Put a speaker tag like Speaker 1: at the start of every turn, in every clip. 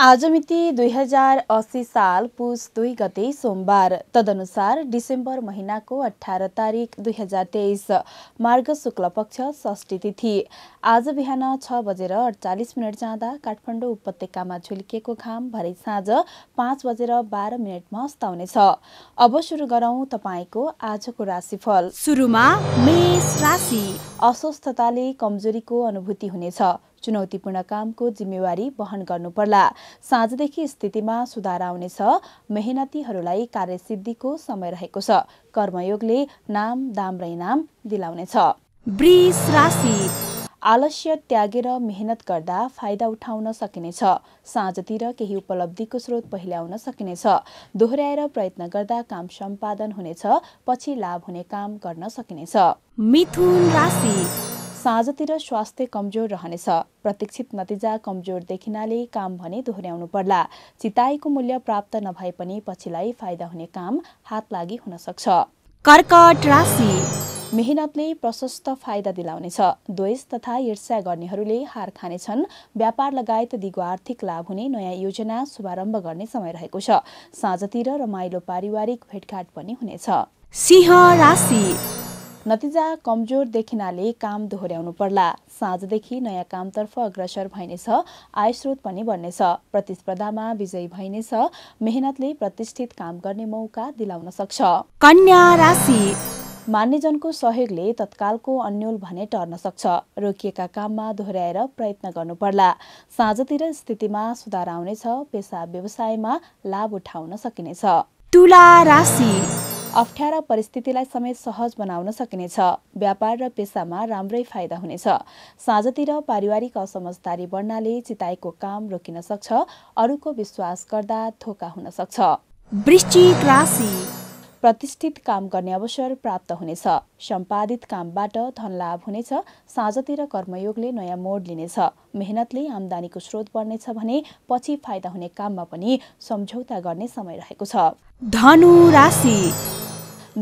Speaker 1: आज मिति दुई हजार असी साल पुस दुई गते सोमबार तदनुसार डिसेम्बर महिनाको अठार तारिक दुई हजार तेइस मार्ग शुक्ल पक्ष षष्ठी तिथि आज बिहान छ बजेर अडचालिस मिनट जाँदा काठमाडौँ उपत्यकामा झुल्किएको घाम भरे साँझ पाँच बजेर बाह्र मिनटमा अस्ताउनेछ अब सुरु गरौँ तपाईँको आजको राशिफल सुरुमा मेष राशि अस्वस्थताले कमजोरीको अनुभूति हुनेछ चुनौतीपूर्ण कामको जिम्मेवारी वहन गर्नुपर्ला साँझदेखि स्थितिमा सुधार आउनेछ मेहनतीहरूलाई कार्यसिद्धिको समय रहेको छ कर्मयोगले नाम दाम र इनाम दिलाउनेछ आलस्य त्यागेर मेहनत गर्दा फाइदा उठाउन सकिनेछ साँझतिर केही उपलब्धिको स्रोत पहिल्याउन सकिनेछ दोहोऱ्याएर प्रयत्न गर्दा काम सम्पादन हुनेछ पछि लाभ हुने काम गर्न सकिनेछ मिथुन राशि साँझतिर स्वास्थ्य कमजोर रहनेछ प्रतीक्षित नतिजा कमजोर देखिनाले काम भने दोहोऱ्याउनु पर्ला चिताएको मूल्य प्राप्त नभए पनि पछिलाई फाइदा हुने काम हात लागि हुन सक्छ कर्कट राशि मेहनतले प्रशस्त फाइदा दिलाउनेछ द्वेष तथा ईर्ष्या गर्नेहरूले हार खानेछन् व्यापार लगायत दिगो आर्थिक लाभ हुने नयाँ योजना शुभारम्भ गर्ने समय रहेको छ साँझतिर रमाइलो पारिवारिक भेटघाट पनि हुनेछ सिंह राशि नतिजा कमजोर देखिनाले काम दोहोऱ्याउनु पर्ला साँझदेखि नयाँ कामतर्फ अग्रसर भइनेछ आयस्रोत पनि बन्नेछ प्रतिस्पर्धामा विजयी भइनेछ मेहनतले प्रतिष्ठित काम गर्ने मौका दिलाउन सक्छ कन्या राशि मान्यजनको सहयोगले तत्कालको अन्यल भने टर्न सक्छ रोकिएका काममा दोहोऱ्याएर प्रयत्न गर्नुपर्ला साँझतिर स्थितिमा सुधार आउनेछ पेसा व्यवसायमा लाभ उठाउन सकिनेछ तुला राशि अप्ठ्यारा परिस्थितिलाई समेत सहज बनाउन सकिनेछ व्यापार र पेसामा राम्रै फाइदा हुनेछ साँझतिर पारिवारिक असमझदारी बढ्नाले चिताएको काम रोकिन सक्छ अरूको विश्वास गर्दा धोका हुन सक्छ प्रतिष्ठित काम गर्ने अवसर प्राप्त हुनेछ सम्पादित कामबाट धनलाभ हुनेछ साँझतिर कर्मयोगले नयाँ मोड लिनेछ मेहनतले आमदानीको स्रोत बढ्नेछ भने पछि फाइदा हुने काममा पनि सम्झौता गर्ने समय रहेको छ धनु राशि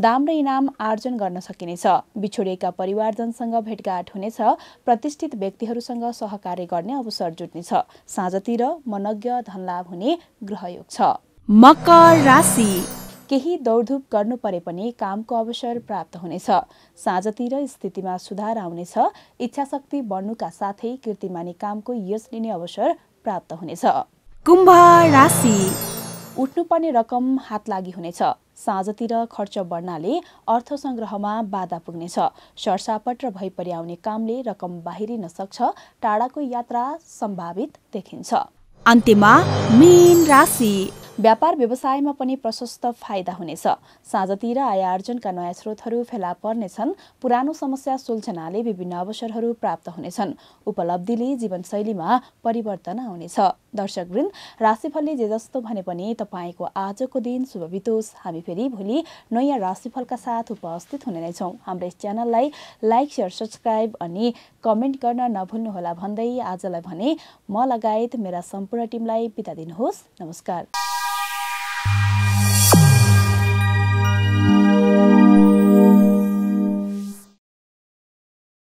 Speaker 1: दाम र इनाम आर्जन गर्न सकिनेछ बिछोडिएका परिवारजनसँग भेटघाट हुनेछ प्रतिष्ठित व्यक्तिहरूसँग सहकार्य गर्ने अवसर जुट्नेछ साँझतिर मनज्ञ धनलाभ हुने ग्रहयोग छ मकर राशि केही दौडधुप गर्नु परे पनि कामको अवसर प्राप्त हुनेछ साँझतिर स्थितिमा सुधार आउनेछ इच्छा शक्ति बढ्नुका साथै कृतिमानी कामको यस लिने अवसर प्राप्त हुनेछ कुम्भ राशि उठ्नुपर्ने रकम हात लागि हुनेछ साँझतिर खर्च बढ्नाले अर्थ सङ्ग्रहमा बाधा पुग्नेछ सर्सापट र भइपरि आउने कामले रकम बाहिरिन सक्छ टाढाको यात्रा सम्भावित देखिन्छ अन्त्यमा राशि व्यापार व्यवसायमा पनि प्रशस्त फाइदा हुनेछ साँझतिर आय आर्जनका नयाँ स्रोतहरू फेला पर्नेछन् पुरानो समस्या सुल्झनाले विभिन्न अवसरहरू प्राप्त हुनेछन् उपलब्धिले जीवनशैलीमा परिवर्तन आउनेछ दर्शकवृन्द राशिफलले जे जस्तो भने पनि तपाईँको आजको दिन शुभ बितोस् हामी फेरि भोलि नयाँ राशिफलका साथ उपस्थित हुने नै छौँ हाम्रो यस च्यानललाई लाइक सेयर सब्सक्राइब अनि कमेन्ट गर्न नभुल्नुहोला भन्दै आजलाई भने म लगायत मेरा सम्पूर्ण टिमलाई बिदा दिनुहोस् नमस्कार